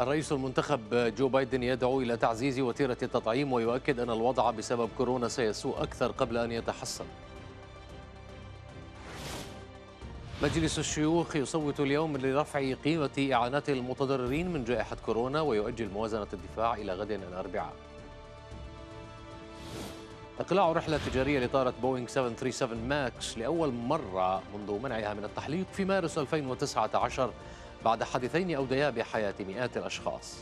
الرئيس المنتخب جو بايدن يدعو إلى تعزيز وتيرة التطعيم ويؤكد أن الوضع بسبب كورونا سيسوء أكثر قبل أن يتحسن مجلس الشيوخ يصوت اليوم لرفع قيمة إعانات المتضررين من جائحة كورونا ويؤجل موازنة الدفاع إلى غد الأربعاء إقلاع رحلة تجارية لطائرة بوينغ 737 ماكس لأول مرة منذ منعها من التحليق في مارس 2019 بعد حادثين أوديا بحياة مئات الأشخاص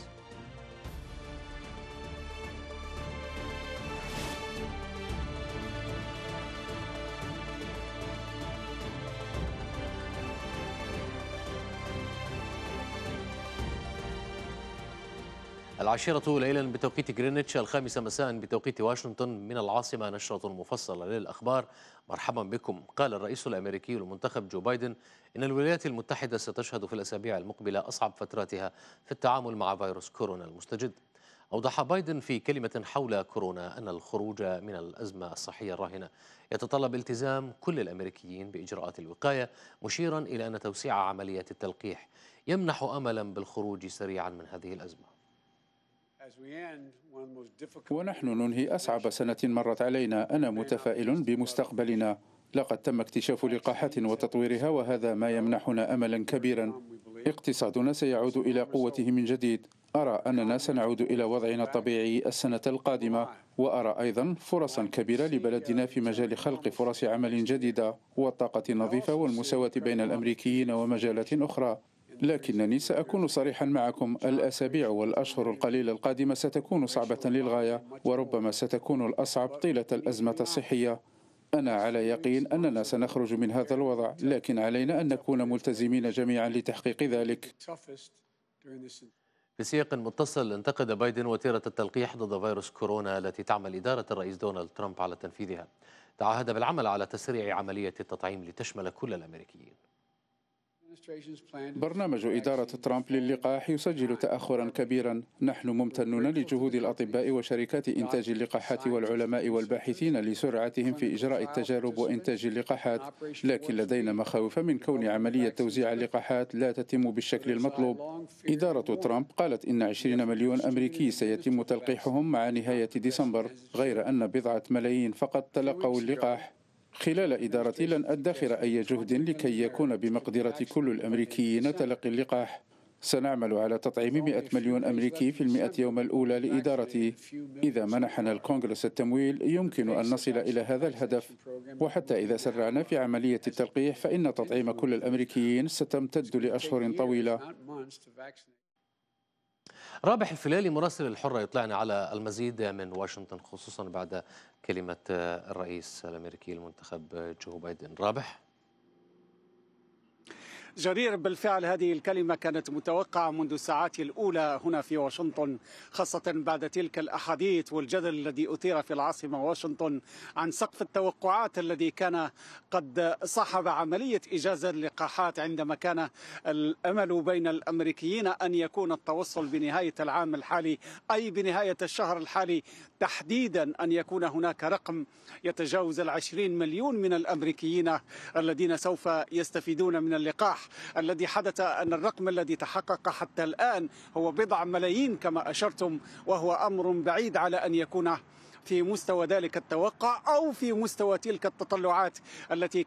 العاشرة ليلا بتوقيت جرينتش الخامسة مساء بتوقيت واشنطن من العاصمة نشرة مفصلة للأخبار مرحبا بكم قال الرئيس الأمريكي المنتخب جو بايدن إن الولايات المتحدة ستشهد في الأسابيع المقبلة أصعب فتراتها في التعامل مع فيروس كورونا المستجد أوضح بايدن في كلمة حول كورونا أن الخروج من الأزمة الصحية الراهنة يتطلب التزام كل الأمريكيين بإجراءات الوقاية مشيرا إلى أن توسيع عمليات التلقيح يمنح أملا بالخروج سريعا من هذه الأزمة ونحن ننهي أصعب سنة مرت علينا أنا متفائل بمستقبلنا لقد تم اكتشاف لقاحات وتطويرها وهذا ما يمنحنا أملا كبيرا اقتصادنا سيعود إلى قوته من جديد أرى أننا سنعود إلى وضعنا الطبيعي السنة القادمة وأرى أيضا فرصا كبيرة لبلدنا في مجال خلق فرص عمل جديدة والطاقة النظيفة والمساواة بين الأمريكيين ومجالات أخرى لكنني سأكون صريحا معكم الأسابيع والأشهر القليلة القادمة ستكون صعبة للغاية وربما ستكون الأصعب طيلة الأزمة الصحية أنا على يقين أننا سنخرج من هذا الوضع لكن علينا أن نكون ملتزمين جميعا لتحقيق ذلك في سياق متصل انتقد بايدن وتيرة التلقيح ضد فيروس كورونا التي تعمل إدارة الرئيس دونالد ترامب على تنفيذها تعهد بالعمل على تسريع عملية التطعيم لتشمل كل الأمريكيين برنامج إدارة ترامب للقاح يسجل تأخرا كبيرا نحن ممتنون لجهود الأطباء وشركات إنتاج اللقاحات والعلماء والباحثين لسرعتهم في إجراء التجارب وإنتاج اللقاحات لكن لدينا مخاوف من كون عملية توزيع اللقاحات لا تتم بالشكل المطلوب إدارة ترامب قالت إن 20 مليون أمريكي سيتم تلقيحهم مع نهاية ديسمبر غير أن بضعة ملايين فقط تلقوا اللقاح خلال إدارتي لن أدخر أي جهد لكي يكون بمقدرة كل الأمريكيين تلقي اللقاح سنعمل على تطعيم 100 مليون أمريكي في المئة يوم الأولى لإدارتي إذا منحنا الكونغرس التمويل يمكن أن نصل إلى هذا الهدف وحتى إذا سرعنا في عملية التلقيح فإن تطعيم كل الأمريكيين ستمتد لأشهر طويلة رابح الفلالي مراسل الحرة يطلعنا على المزيد من واشنطن خصوصا بعد كلمة الرئيس الأمريكي المنتخب جو بايدن رابح جرير بالفعل هذه الكلمة كانت متوقعة منذ الساعات الأولى هنا في واشنطن خاصة بعد تلك الأحاديث والجدل الذي أثير في العاصمة واشنطن عن سقف التوقعات الذي كان قد صاحب عملية إجازة اللقاحات عندما كان الأمل بين الأمريكيين أن يكون التوصل بنهاية العام الحالي أي بنهاية الشهر الحالي تحديدا أن يكون هناك رقم يتجاوز العشرين مليون من الأمريكيين الذين سوف يستفيدون من اللقاح الذي حدث أن الرقم الذي تحقق حتى الآن هو بضع ملايين كما أشرتم وهو أمر بعيد على أن يكون في مستوى ذلك التوقع او في مستوى تلك التطلعات التي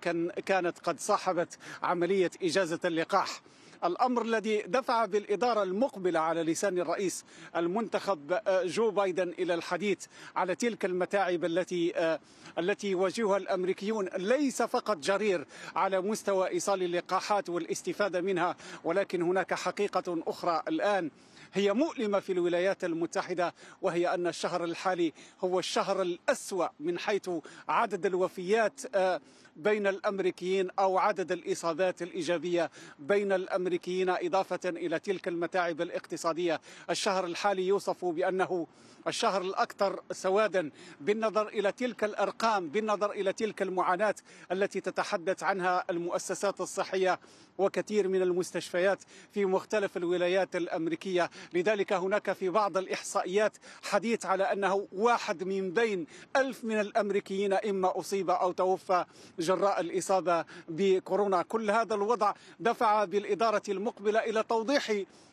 كانت قد صاحبت عمليه اجازه اللقاح الأمر الذي دفع بالإدارة المقبلة على لسان الرئيس المنتخب آه، جو بايدن إلى الحديث على تلك المتاعب التي آه، التي يواجهها الأمريكيون ليس فقط جرير على مستوى إيصال اللقاحات والاستفادة منها ولكن هناك حقيقة أخرى الآن هي مؤلمة في الولايات المتحدة وهي أن الشهر الحالي هو الشهر الأسوأ من حيث عدد الوفيات آه، بين الامريكيين او عدد الاصابات الايجابيه بين الامريكيين اضافه الى تلك المتاعب الاقتصاديه. الشهر الحالي يوصف بانه الشهر الاكثر سوادا بالنظر الى تلك الارقام، بالنظر الى تلك المعاناه التي تتحدث عنها المؤسسات الصحيه وكثير من المستشفيات في مختلف الولايات الامريكيه، لذلك هناك في بعض الاحصائيات حديث على انه واحد من بين ألف من الامريكيين اما اصيب او توفى جراء الإصابة بكورونا كل هذا الوضع دفع بالإدارة المقبلة إلى توضيح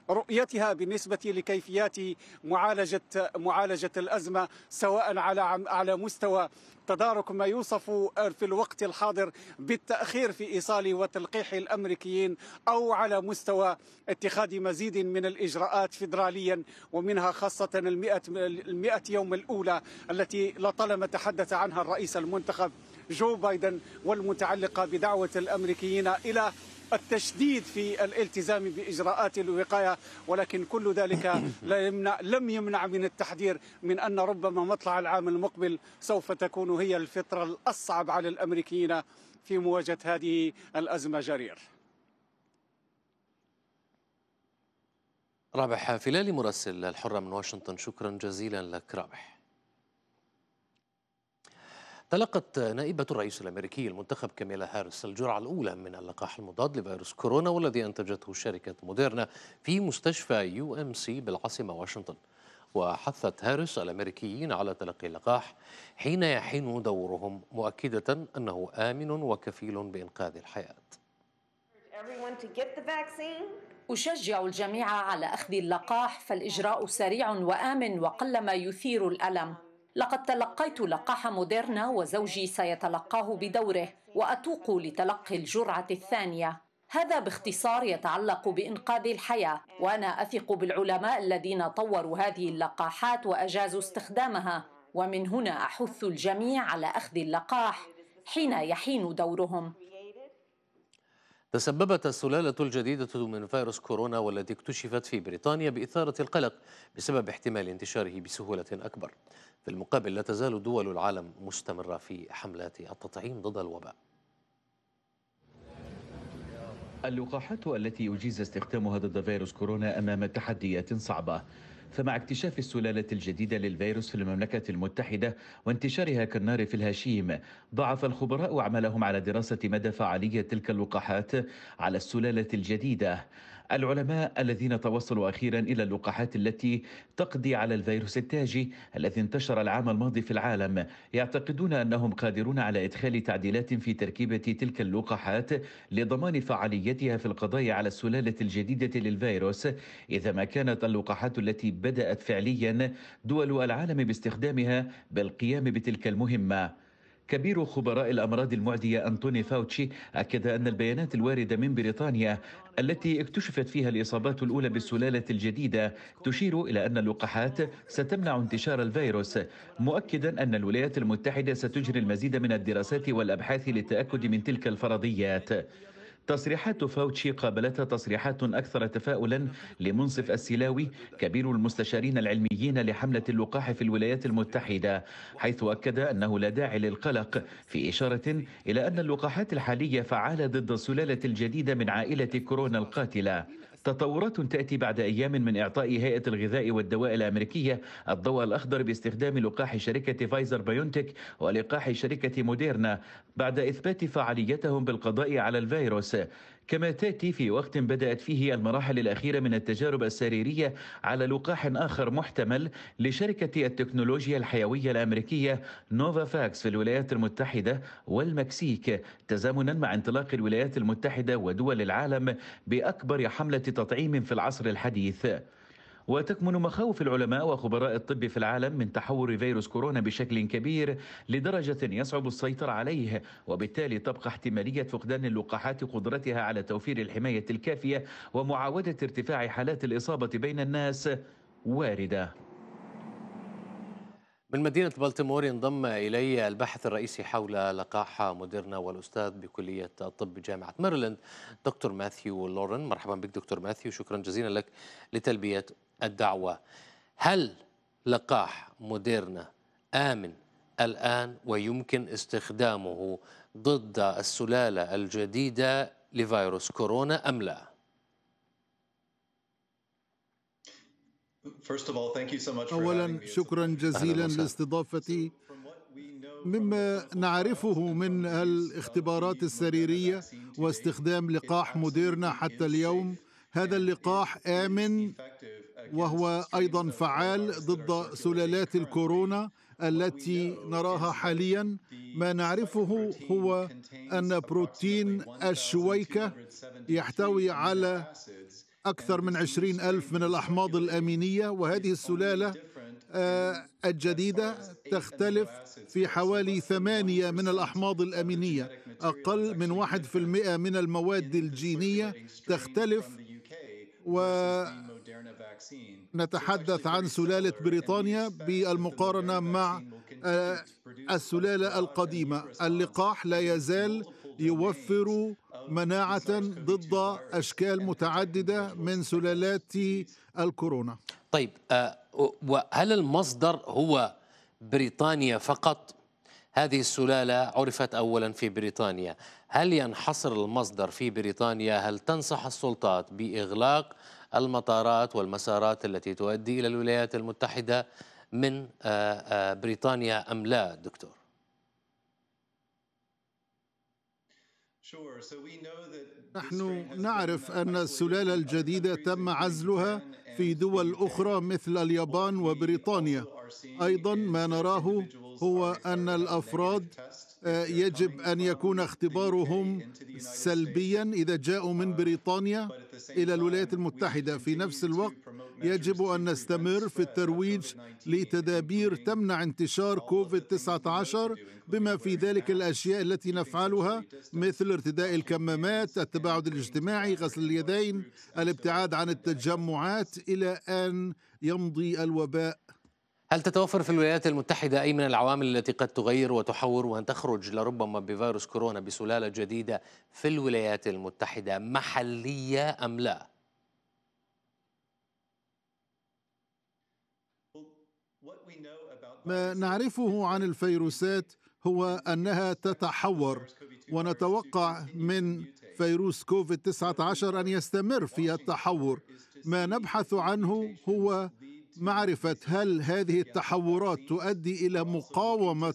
رؤيتها بالنسبة لكيفيات معالجة معالجة الأزمة سواء على على مستوى تدارك ما يوصف في الوقت الحاضر بالتأخير في إيصال وتلقيح الأمريكيين أو على مستوى اتخاذ مزيد من الإجراءات فيدراليا ومنها خاصة المئة, المئة يوم الأولى التي لطالما تحدث عنها الرئيس المنتخب جو بايدن والمتعلقة بدعوة الأمريكيين إلى التشديد في الالتزام باجراءات الوقايه ولكن كل ذلك لا يمنع لم يمنع من التحذير من ان ربما مطلع العام المقبل سوف تكون هي الفتره الاصعب على الامريكيين في مواجهه هذه الازمه جرير. رابح فلالي مراسل الحره من واشنطن شكرا جزيلا لك رابح. تلقت نائبة الرئيس الأمريكي المنتخب كاميلا هارس الجرعة الأولى من اللقاح المضاد لفيروس كورونا والذي أنتجته شركة موديرنا في مستشفى يو أم سي بالعاصمة واشنطن وحثت هارس الأمريكيين على تلقي اللقاح حين يحين دورهم مؤكدة أنه آمن وكفيل بإنقاذ الحياة أشجع الجميع على أخذ اللقاح فالإجراء سريع وآمن وقلما يثير الألم لقد تلقيت لقاح موديرنا وزوجي سيتلقاه بدوره واتوق لتلقي الجرعه الثانيه هذا باختصار يتعلق بانقاذ الحياه وانا اثق بالعلماء الذين طوروا هذه اللقاحات واجازوا استخدامها ومن هنا احث الجميع على اخذ اللقاح حين يحين دورهم تسببت السلالة الجديدة من فيروس كورونا والتي اكتشفت في بريطانيا بإثارة القلق بسبب احتمال انتشاره بسهولة أكبر في المقابل لا تزال دول العالم مستمرة في حملات التطعيم ضد الوباء اللقاحات التي يجيز استخدامها ضد فيروس كورونا أمام تحديات صعبة فمع اكتشاف السلالة الجديدة للفيروس في المملكة المتحدة وانتشارها كالنار في الهشيم ضعف الخبراء عملهم على دراسة مدى فعالية تلك اللقاحات على السلالة الجديدة العلماء الذين توصلوا أخيرا إلى اللقاحات التي تقضي على الفيروس التاجي الذي انتشر العام الماضي في العالم يعتقدون أنهم قادرون على إدخال تعديلات في تركيبة تلك اللقاحات لضمان فعاليتها في القضاء على السلالة الجديدة للفيروس إذا ما كانت اللقاحات التي بدأت فعليا دول العالم باستخدامها بالقيام بتلك المهمة كبير خبراء الأمراض المعدية انطوني فاوتشي أكد أن البيانات الواردة من بريطانيا التي اكتشفت فيها الإصابات الأولى بالسلالة الجديدة تشير إلى أن اللقاحات ستمنع انتشار الفيروس مؤكدا أن الولايات المتحدة ستجري المزيد من الدراسات والأبحاث للتأكد من تلك الفرضيات تصريحات فاوتشي قابلتها تصريحات أكثر تفاؤلا لمنصف السلاوي كبير المستشارين العلميين لحملة اللقاح في الولايات المتحدة حيث أكد أنه لا داعي للقلق في إشارة إلى أن اللقاحات الحالية فعالة ضد السلالة الجديدة من عائلة كورونا القاتلة تطورات تأتي بعد أيام من إعطاء هيئة الغذاء والدواء الأمريكية الضوء الأخضر باستخدام لقاح شركة فايزر بايونتك ولقاح شركة موديرنا بعد إثبات فعاليتهم بالقضاء على الفيروس كما تاتي في وقت بدات فيه المراحل الاخيره من التجارب السريريه على لقاح اخر محتمل لشركه التكنولوجيا الحيويه الامريكيه نوفا فاكس في الولايات المتحده والمكسيك تزامنا مع انطلاق الولايات المتحده ودول العالم باكبر حمله تطعيم في العصر الحديث وتكمن مخاوف العلماء وخبراء الطب في العالم من تحور فيروس كورونا بشكل كبير لدرجة يصعب السيطرة عليه وبالتالي تبقى احتمالية فقدان اللقاحات قدرتها على توفير الحماية الكافية ومعاودة ارتفاع حالات الإصابة بين الناس واردة من مدينة بلتيمور ينضم إلي الباحث الرئيسي حول لقاح موديرنا والأستاذ بكلية الطب بجامعة ميريلاند دكتور ماثيو لورن مرحبا بك دكتور ماثيو شكرا جزيلا لك لتلبية الدعوة هل لقاح موديرنا آمن الآن ويمكن استخدامه ضد السلالة الجديدة لفيروس كورونا أم لا؟ أولا شكرا جزيلا لاستضافتي مما نعرفه من uh, الاختبارات السريرية واستخدام لقاح موديرنا حتى اليوم هذا اللقاح آمن وهو ايضا فعال ضد سلالات الكورونا التي نراها حاليا ما نعرفه هو ان بروتين الشويكه يحتوي على اكثر من عشرين الف من الاحماض الامينيه وهذه السلاله آه، الجديدة تختلف في حوالي ثمانية من الأحماض الأمينية أقل من واحد في المئة من المواد الجينية تختلف و نتحدث عن سلالة بريطانيا بالمقارنة مع آه، السلالة القديمة اللقاح لا يزال يوفر مناعة ضد أشكال متعددة من سلالات الكورونا طيب آه، وهل المصدر هو بريطانيا فقط هذه السلالة عرفت أولا في بريطانيا هل ينحصر المصدر في بريطانيا هل تنصح السلطات بإغلاق المطارات والمسارات التي تؤدي إلى الولايات المتحدة من آه، آه، بريطانيا أم لا دكتور؟ نحن نعرف أن السلالة الجديدة تم عزلها في دول أخرى مثل اليابان وبريطانيا أيضا ما نراه هو أن الأفراد يجب أن يكون اختبارهم سلبيا إذا جاءوا من بريطانيا إلى الولايات المتحدة في نفس الوقت يجب أن نستمر في الترويج لتدابير تمنع انتشار كوفيد 19 بما في ذلك الأشياء التي نفعلها مثل ارتداء الكمامات التباعد الاجتماعي غسل اليدين الابتعاد عن التجمعات إلى أن يمضي الوباء هل تتوفر في الولايات المتحدة أي من العوامل التي قد تغير وتحور وأن تخرج لربما بفيروس كورونا بسلالة جديدة في الولايات المتحدة محلية أم لا؟ ما نعرفه عن الفيروسات هو أنها تتحور ونتوقع من فيروس كوفيد 19 أن يستمر في التحور ما نبحث عنه هو معرفه هل هذه التحورات تؤدي الى مقاومه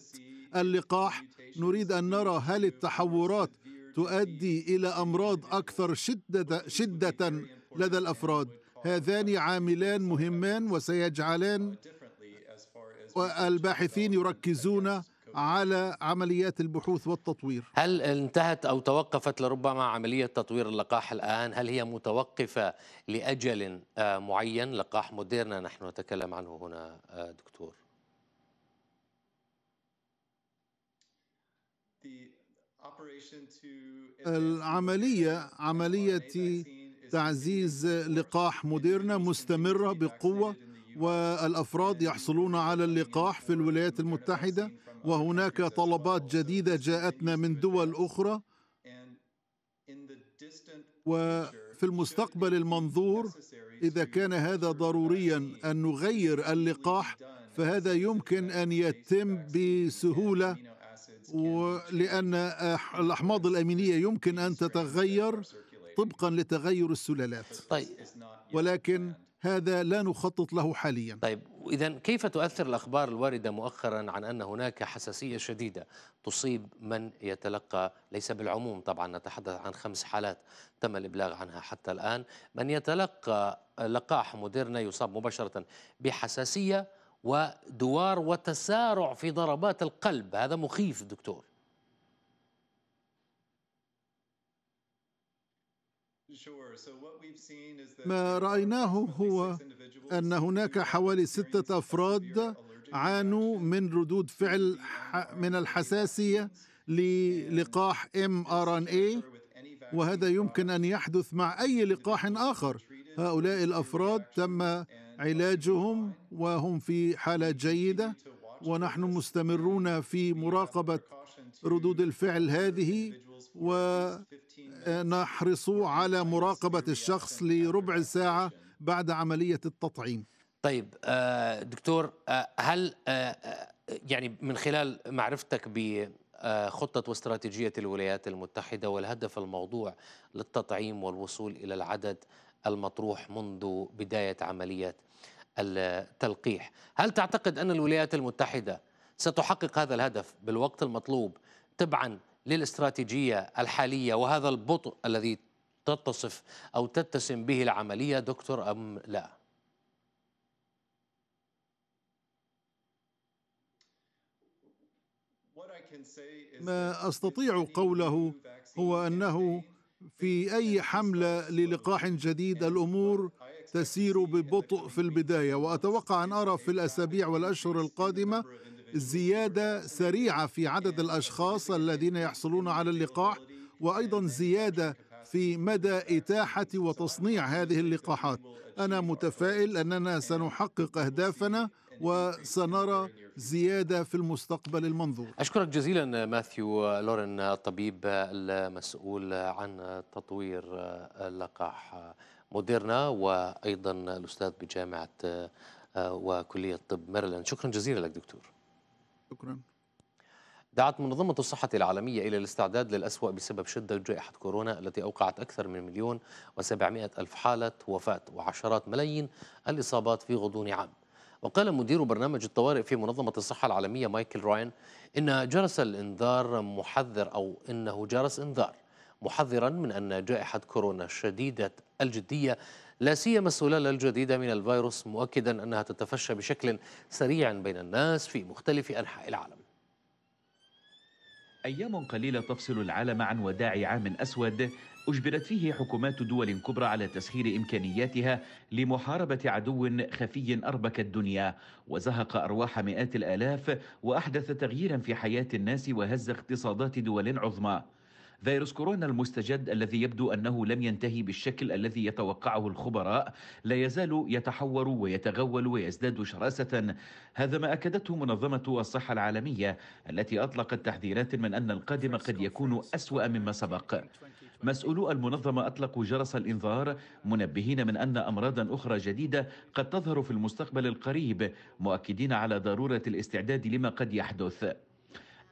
اللقاح نريد ان نرى هل التحورات تؤدي الى امراض اكثر شده شده لدى الافراد هذان عاملان مهمان وسيجعلان الباحثين يركزون على عمليات البحوث والتطوير هل انتهت أو توقفت لربما عملية تطوير اللقاح الآن هل هي متوقفة لأجل آه، معين لقاح موديرنا نحن نتكلم عنه هنا آه، دكتور العملية عملية تعزيز لقاح موديرنا مستمرة بقوة والأفراد يحصلون على اللقاح في الولايات المتحدة وهناك طلبات جديده جاءتنا من دول اخرى وفي المستقبل المنظور اذا كان هذا ضروريا ان نغير اللقاح فهذا يمكن ان يتم بسهوله لان الاحماض الامينيه يمكن ان تتغير طبقا لتغير السلالات طيب. ولكن هذا لا نخطط له حاليا طيب إذا كيف تؤثر الأخبار الواردة مؤخرا عن أن هناك حساسية شديدة تصيب من يتلقى ليس بالعموم طبعا نتحدث عن خمس حالات تم الإبلاغ عنها حتى الآن من يتلقى لقاح موديرنا يصاب مباشرة بحساسية ودوار وتسارع في ضربات القلب هذا مخيف دكتور ما رايناه هو ان هناك حوالي سته افراد عانوا من ردود فعل من الحساسيه للقاح ام ار ان اي وهذا يمكن ان يحدث مع اي لقاح اخر هؤلاء الافراد تم علاجهم وهم في حاله جيده ونحن مستمرون في مراقبه ردود الفعل هذه نحرص على مراقبة الشخص لربع ساعة بعد عملية التطعيم طيب آه، دكتور آه، هل آه، يعني من خلال معرفتك بخطة واستراتيجية الولايات المتحدة والهدف الموضوع للتطعيم والوصول إلى العدد المطروح منذ بداية عملية التلقيح هل تعتقد أن الولايات المتحدة ستحقق هذا الهدف بالوقت المطلوب تبعا للاستراتيجية الحالية وهذا البطء الذي تتصف أو تتسم به العملية دكتور أم لا؟ ما أستطيع قوله هو أنه في أي حملة للقاح جديد الأمور تسير ببطء في البداية وأتوقع أن أرى في الأسابيع والأشهر القادمة زياده سريعه في عدد الاشخاص الذين يحصلون على اللقاح وايضا زياده في مدى اتاحه وتصنيع هذه اللقاحات انا متفائل اننا سنحقق اهدافنا وسنرى زياده في المستقبل المنظور. اشكرك جزيلا ماثيو لورن الطبيب المسؤول عن تطوير لقاح موديرنا وايضا الاستاذ بجامعه وكليه طب ميرلاند، شكرا جزيلا لك دكتور. شكرا دعت منظمة الصحة العالمية إلى الاستعداد للأسوأ بسبب شدة جائحة كورونا التي أوقعت أكثر من مليون وسبعمائة ألف حالة وفاة وعشرات ملايين الإصابات في غضون عام وقال مدير برنامج الطوارئ في منظمة الصحة العالمية مايكل راين إن جرس الإنذار محذر أو إنه جرس إنذار محذرا من أن جائحة كورونا شديدة الجدية لا سيما السلالة الجديدة من الفيروس مؤكدا أنها تتفشى بشكل سريع بين الناس في مختلف أنحاء العالم أيام قليلة تفصل العالم عن وداع عام أسود أجبرت فيه حكومات دول كبرى على تسخير إمكانياتها لمحاربة عدو خفي أربك الدنيا وزهق أرواح مئات الآلاف وأحدث تغييرا في حياة الناس وهز اقتصادات دول عظمى فيروس كورونا المستجد الذي يبدو انه لم ينتهي بالشكل الذي يتوقعه الخبراء لا يزال يتحور ويتغول ويزداد شراسه هذا ما اكدته منظمه الصحه العالميه التي اطلقت تحذيرات من ان القادم قد يكون اسوا مما سبق مسؤولو المنظمه اطلقوا جرس الانذار منبهين من ان امراضا اخرى جديده قد تظهر في المستقبل القريب مؤكدين على ضروره الاستعداد لما قد يحدث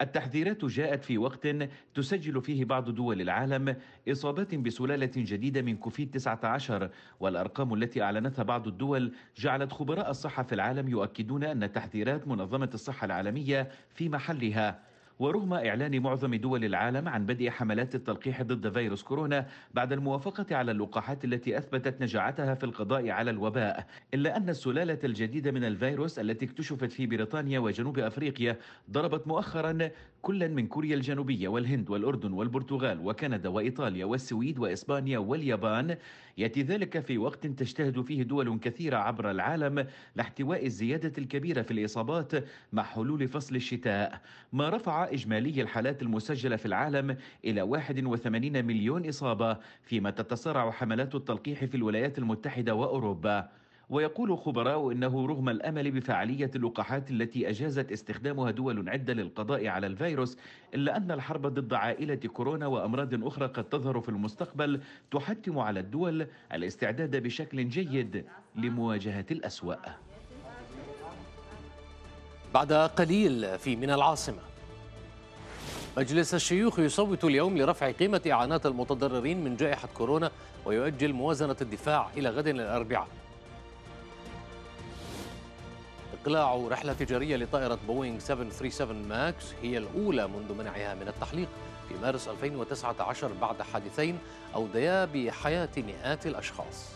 التحذيرات جاءت في وقت تسجل فيه بعض دول العالم إصابات بسلالة جديدة من كوفيد 19 والأرقام التي أعلنتها بعض الدول جعلت خبراء الصحة في العالم يؤكدون أن تحذيرات منظمة الصحة العالمية في محلها ورغم إعلان معظم دول العالم عن بدء حملات التلقيح ضد فيروس كورونا بعد الموافقة على اللقاحات التي أثبتت نجاعتها في القضاء على الوباء إلا أن السلالة الجديدة من الفيروس التي اكتشفت في بريطانيا وجنوب أفريقيا ضربت مؤخرا كلا من كوريا الجنوبية والهند والأردن والبرتغال وكندا وإيطاليا والسويد وإسبانيا واليابان يأتي ذلك في وقت تجتهد فيه دول كثيرة عبر العالم لاحتواء الزيادة الكبيرة في الإصابات مع حلول فصل الشتاء ما رفع إجمالي الحالات المسجلة في العالم إلى 81 مليون إصابة فيما تتسارع حملات التلقيح في الولايات المتحدة وأوروبا ويقول خبراء انه رغم الامل بفعاليه اللقاحات التي اجازت استخدامها دول عده للقضاء على الفيروس الا ان الحرب ضد عائله كورونا وامراض اخرى قد تظهر في المستقبل تحتم على الدول الاستعداد بشكل جيد لمواجهه الاسوا بعد قليل في من العاصمه مجلس الشيوخ يصوت اليوم لرفع قيمه اعانات المتضررين من جائحه كورونا ويؤجل موازنه الدفاع الى غد الاربعاء إقلاع رحلة تجارية لطائرة بوينغ 737 ماكس هي الأولى منذ منعها من التحليق في مارس 2019 بعد حادثين أوديا بحياة مئات الأشخاص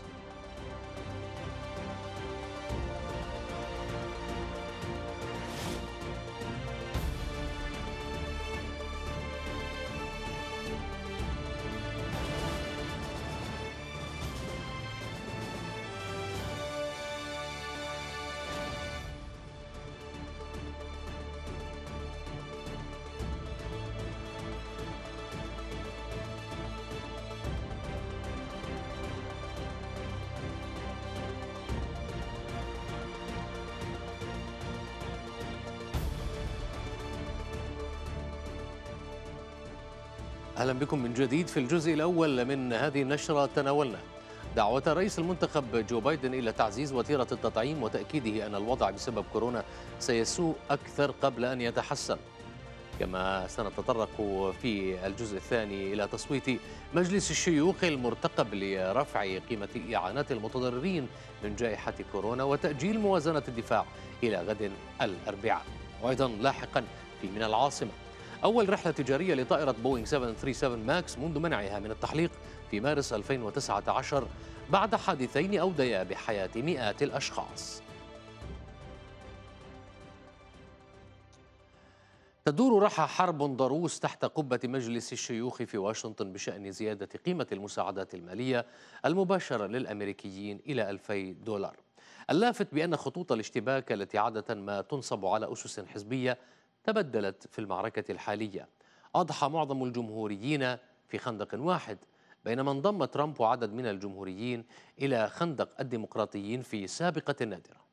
بكم من جديد في الجزء الأول من هذه النشرة تناولنا دعوة رئيس المنتخب جو بايدن إلى تعزيز وتيرة التطعيم وتأكيده أن الوضع بسبب كورونا سيسوء أكثر قبل أن يتحسن كما سنتطرق في الجزء الثاني إلى تصويت مجلس الشيوخ المرتقب لرفع قيمة إعانات المتضررين من جائحة كورونا وتأجيل موازنة الدفاع إلى غد الأربعاء وأيضا لاحقا في من العاصمة أول رحلة تجارية لطائرة بوينغ 737 ماكس منذ منعها من التحليق في مارس 2019 بعد حادثين أوديا بحياة مئات الأشخاص تدور رحى حرب ضروس تحت قبة مجلس الشيوخ في واشنطن بشأن زيادة قيمة المساعدات المالية المباشرة للأمريكيين إلى 2000 دولار اللافت بأن خطوط الاشتباك التي عادة ما تنصب على أسس حزبية تبدلت في المعركة الحالية أضحى معظم الجمهوريين في خندق واحد بينما انضم ترامب وعدد من الجمهوريين إلى خندق الديمقراطيين في سابقة نادرة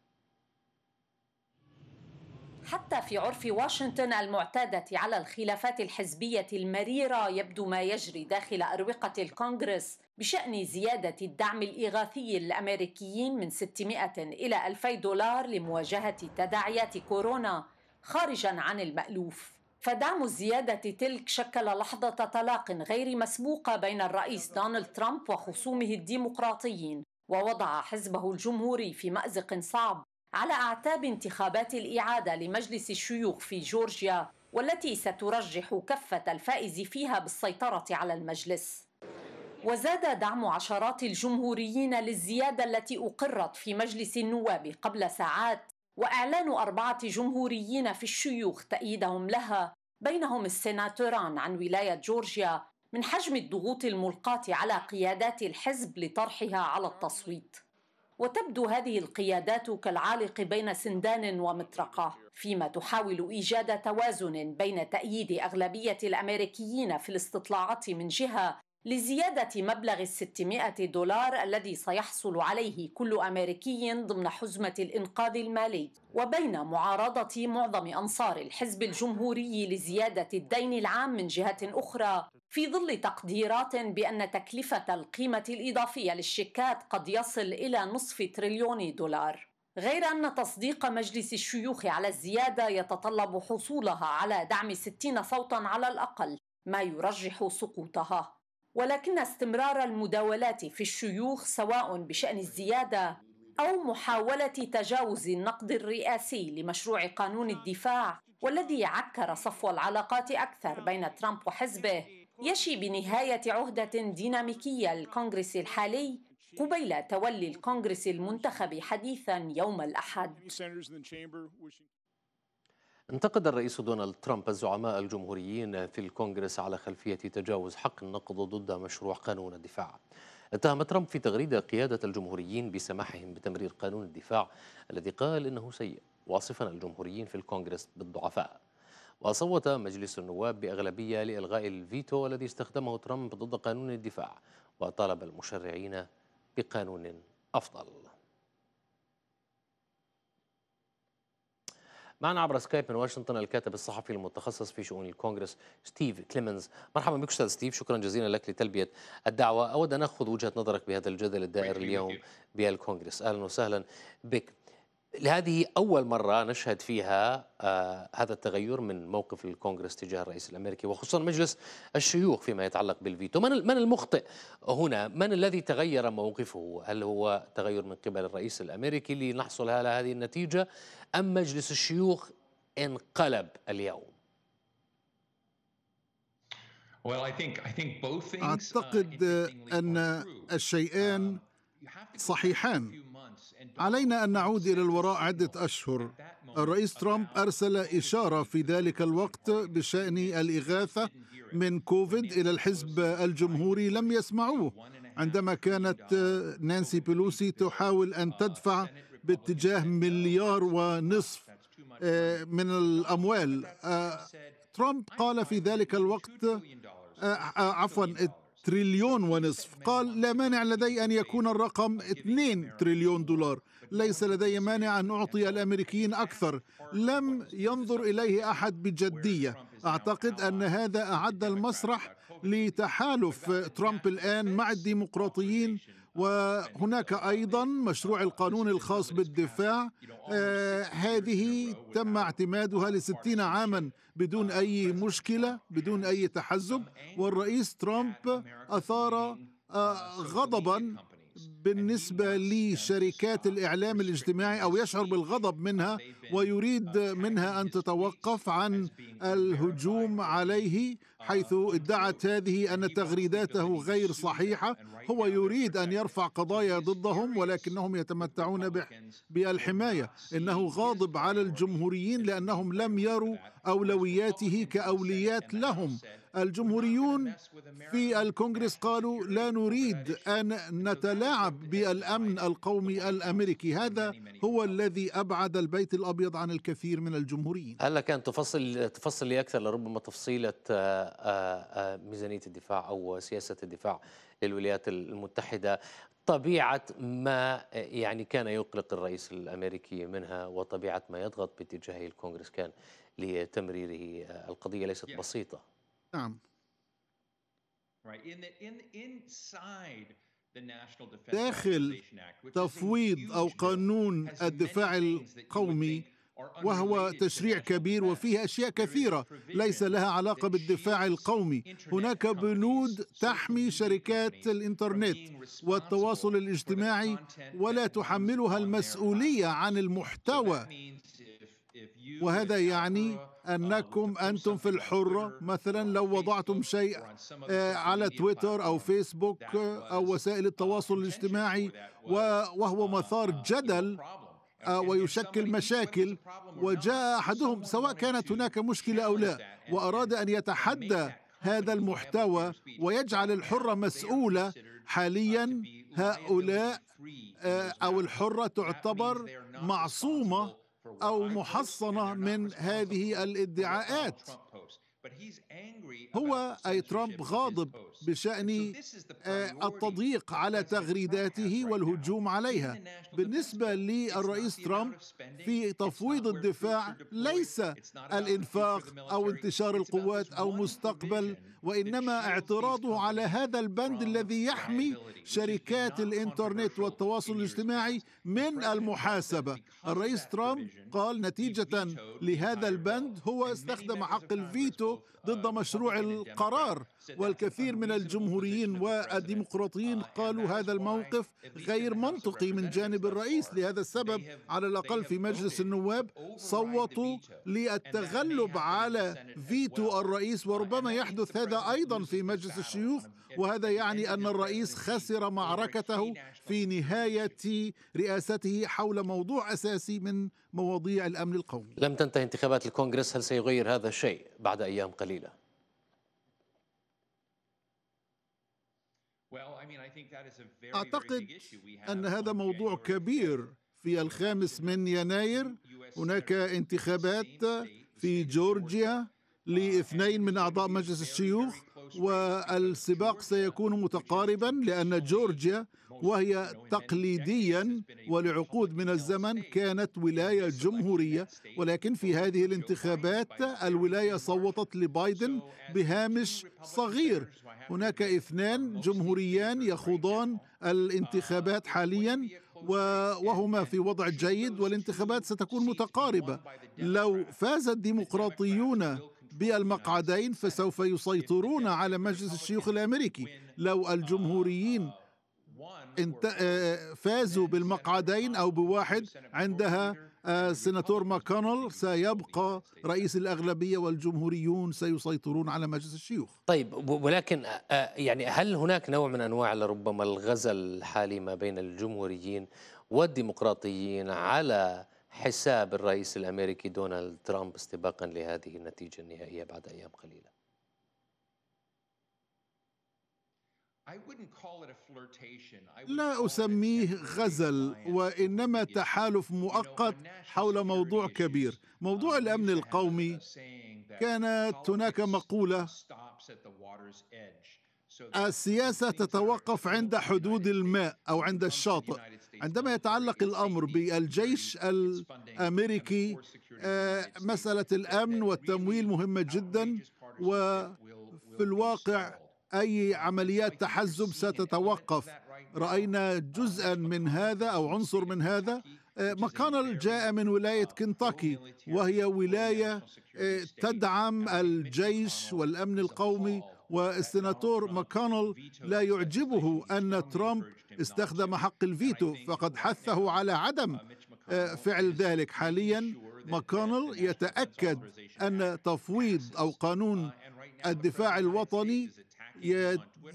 حتى في عرف واشنطن المعتادة على الخلافات الحزبية المريرة يبدو ما يجري داخل أروقة الكونغرس بشأن زيادة الدعم الإغاثي للأمريكيين من 600 إلى 2000 دولار لمواجهة تداعيات كورونا خارجا عن المألوف فدعم الزيادة تلك شكل لحظة طلاق غير مسبوقة بين الرئيس دونالد ترامب وخصومه الديمقراطيين ووضع حزبه الجمهوري في مأزق صعب على أعتاب انتخابات الإعادة لمجلس الشيوخ في جورجيا والتي سترجح كفة الفائز فيها بالسيطرة على المجلس وزاد دعم عشرات الجمهوريين للزيادة التي أقرت في مجلس النواب قبل ساعات وإعلان أربعة جمهوريين في الشيوخ تأييدهم لها بينهم السيناتوران عن ولاية جورجيا من حجم الضغوط الملقاة على قيادات الحزب لطرحها على التصويت وتبدو هذه القيادات كالعالق بين سندان ومطرقة فيما تحاول إيجاد توازن بين تأييد أغلبية الأمريكيين في الاستطلاعات من جهة لزيادة مبلغ الستمائة دولار الذي سيحصل عليه كل أمريكي ضمن حزمة الإنقاذ المالي وبين معارضة معظم أنصار الحزب الجمهوري لزيادة الدين العام من جهة أخرى في ظل تقديرات بأن تكلفة القيمة الإضافية للشيكات قد يصل إلى نصف تريليون دولار غير أن تصديق مجلس الشيوخ على الزيادة يتطلب حصولها على دعم 60 صوتا على الأقل ما يرجح سقوطها ولكن استمرار المداولات في الشيوخ سواء بشان الزياده او محاوله تجاوز النقد الرئاسي لمشروع قانون الدفاع والذي عكر صفو العلاقات اكثر بين ترامب وحزبه يشي بنهايه عهده ديناميكيه للكونغرس الحالي قبيل تولي الكونغرس المنتخب حديثا يوم الاحد انتقد الرئيس دونالد ترامب الزعماء الجمهوريين في الكونغرس على خلفية تجاوز حق النقد ضد مشروع قانون الدفاع اتهم ترامب في تغريدة قيادة الجمهوريين بسماحهم بتمرير قانون الدفاع الذي قال إنه سيء واصفا الجمهوريين في الكونغرس بالضعفاء وصوت مجلس النواب بأغلبية لإلغاء الفيتو الذي استخدمه ترامب ضد قانون الدفاع وطالب المشرعين بقانون أفضل معنا عبر سكايب من واشنطن الكاتب الصحفي المتخصص في شؤون الكونغرس ستيف كليمنز مرحبا بك استاذ ستيف شكرا جزيلا لك لتلبيه الدعوه اود ان اخذ وجهه نظرك بهذا الجدل الدائر اليوم بالكونغرس اهلا وسهلا بك هذه أول مرة نشهد فيها آه هذا التغير من موقف الكونغرس تجاه الرئيس الأمريكي وخصوصا مجلس الشيوخ فيما يتعلق بالفيتو من من المخطئ هنا من الذي تغير موقفه هل هو تغير من قبل الرئيس الأمريكي لنحصل على هذه النتيجة أم مجلس الشيوخ انقلب اليوم uh, أعتقد أن الشيئان uh, صحيحان علينا ان نعود الى الوراء عده اشهر الرئيس ترامب ارسل اشاره في ذلك الوقت بشان الاغاثه من كوفيد الى الحزب الجمهوري لم يسمعوه عندما كانت نانسي بيلوسي تحاول ان تدفع باتجاه مليار ونصف من الاموال أه، ترامب قال في ذلك الوقت أه، عفوا تريليون ونصف قال لا مانع لدي أن يكون الرقم 2 تريليون دولار ليس لدي مانع أن أعطي الأمريكيين أكثر لم ينظر إليه أحد بجدية أعتقد أن هذا أعد المسرح لتحالف ترامب الآن مع الديمقراطيين وهناك أيضا مشروع القانون الخاص بالدفاع آه هذه تم اعتمادها لستين عاما بدون أي مشكلة بدون أي تحزب والرئيس ترامب أثار آه غضبا بالنسبة لشركات الإعلام الاجتماعي أو يشعر بالغضب منها ويريد منها أن تتوقف عن الهجوم عليه حيث ادعت هذه أن تغريداته غير صحيحة هو يريد أن يرفع قضايا ضدهم ولكنهم يتمتعون بالحماية إنه غاضب على الجمهوريين لأنهم لم يروا أولوياته كأوليات لهم الجمهوريون في الكونغرس قالوا لا نريد أن نتلاعب بالأمن القومي الأمريكي هذا هو الذي أبعد البيت الأبيض عن الكثير من الجمهوريين هل كان تفصل تفصل لي أكثر لربما تفصيلة آه، آه، آه، ميزانية الدفاع أو سياسة الدفاع للولايات المتحدة طبيعة ما يعني كان يقلق الرئيس الأمريكي منها وطبيعة ما يضغط باتجاهه الكونغرس كان لتمريره القضية ليست بسيطة نعم داخل تفويض او قانون الدفاع القومي وهو تشريع كبير وفيه اشياء كثيره ليس لها علاقه بالدفاع القومي هناك بنود تحمي شركات الانترنت والتواصل الاجتماعي ولا تحملها المسؤوليه عن المحتوى وهذا يعني uh, انكم انتم في الحره مثلا لو وضعتم شيء آه, على تويتر او فيسبوك آه, او وسائل uh, التواصل الاجتماعي وهو uh, مثار جدل آه, ويشكل مشاكل وجاء احدهم سواء كانت هناك مشكله او لا واراد ان يتحدى هذا المحتوى ويجعل الحره مسؤوله حاليا هؤلاء او الحره تعتبر معصومه أو محصنة من هذه الادعاءات هو أي ترامب غاضب بشأن آه، التضييق على تغريداته والهجوم عليها بالنسبة للرئيس ترامب في تفويض الدفاع ليس الإنفاق أو انتشار القوات أو مستقبل وإنما اعتراضه على هذا البند الذي يحمي شركات الإنترنت والتواصل الاجتماعي من المحاسبة الرئيس ترامب قال نتيجة لهذا البند هو استخدم حق الفيتو uh, ضد ضد مشروع القرار والكثير من الجمهوريين والديمقراطيين قالوا هذا الموقف غير منطقي من جانب الرئيس لهذا السبب على الأقل في مجلس النواب صوتوا للتغلب على فيتو الرئيس وربما يحدث هذا أيضا في مجلس الشيوخ وهذا يعني أن الرئيس خسر معركته في نهاية رئاسته حول موضوع أساسي من مواضيع الأمن القومي لم تنتهي انتخابات الكونغرس هل سيغير هذا الشيء بعد أيام قليلة؟ أعتقد أن هذا موضوع كبير في الخامس من يناير هناك انتخابات في جورجيا لاثنين من أعضاء مجلس الشيوخ والسباق سيكون متقاربا لأن جورجيا وهي تقليديا ولعقود من الزمن كانت ولاية جمهورية ولكن في هذه الانتخابات الولاية صوتت لبايدن بهامش صغير هناك اثنان جمهوريان يخوضان الانتخابات حاليا وهما في وضع جيد والانتخابات ستكون متقاربة لو فاز الديمقراطيون بالمقعدين فسوف يسيطرون على مجلس الشيوخ الامريكي لو الجمهوريين انت آه، فازوا بالمقعدين او بواحد عندها آه، سيناتور ماكونل سيبقى رئيس الاغلبيه والجمهوريون سيسيطرون على مجلس الشيوخ. طيب ولكن آه، يعني هل هناك نوع من انواع لربما الغزل الحالي ما بين الجمهوريين والديمقراطيين على حساب الرئيس الامريكي دونالد ترامب استباقا لهذه النتيجه النهائيه بعد ايام قليله؟ لا اسميه غزل وانما تحالف مؤقت حول موضوع كبير موضوع um, الامن القومي كانت هناك مقوله السياسة تتوقف عند حدود الماء أو عند الشاطئ عندما يتعلق الأمر بالجيش الأمريكي آه، مسألة الأمن والتمويل مهمة جدا وفي الواقع أي عمليات تحزب ستتوقف رأينا جزءا من هذا أو عنصر من هذا آه، ماكونل جاء من ولاية كنتاكي وهي ولاية آه، تدعم الجيش والأمن القومي والسناتور ماكونل لا يعجبه أن ترامب استخدم حق الفيتو فقد حثه على عدم آه، فعل ذلك حاليا ماكونل يتأكد أن تفويض أو قانون الدفاع الوطني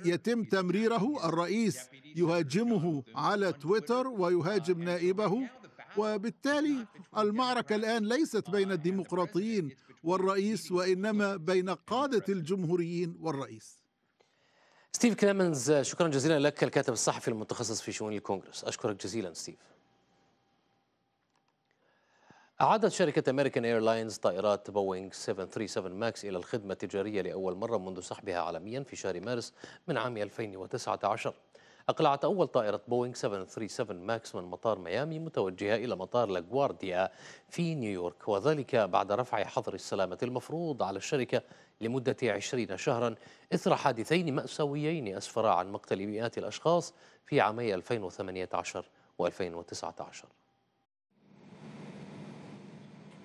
يتم تمريره الرئيس يهاجمه على تويتر ويهاجم نائبه وبالتالي المعركة الآن ليست بين الديمقراطيين والرئيس وإنما بين قادة الجمهوريين والرئيس ستيف كلامنز شكرا جزيلا لك الكاتب الصحفي المتخصص في شؤون الكونغرس أشكرك جزيلا ستيف أعادت شركة أمريكان إيرلاينز طائرات بوينغ 737 ماكس إلى الخدمة التجارية لأول مرة منذ سحبها عالميا في شهر مارس من عام 2019 أقلعت أول طائرة بوينغ 737 ماكس من مطار ميامي متوجهة إلى مطار لاغوارديا في نيويورك وذلك بعد رفع حظر السلامة المفروض على الشركة لمدة 20 شهرا إثر حادثين مأساويين أسفرا عن مقتل مئات الأشخاص في عامي 2018 و2019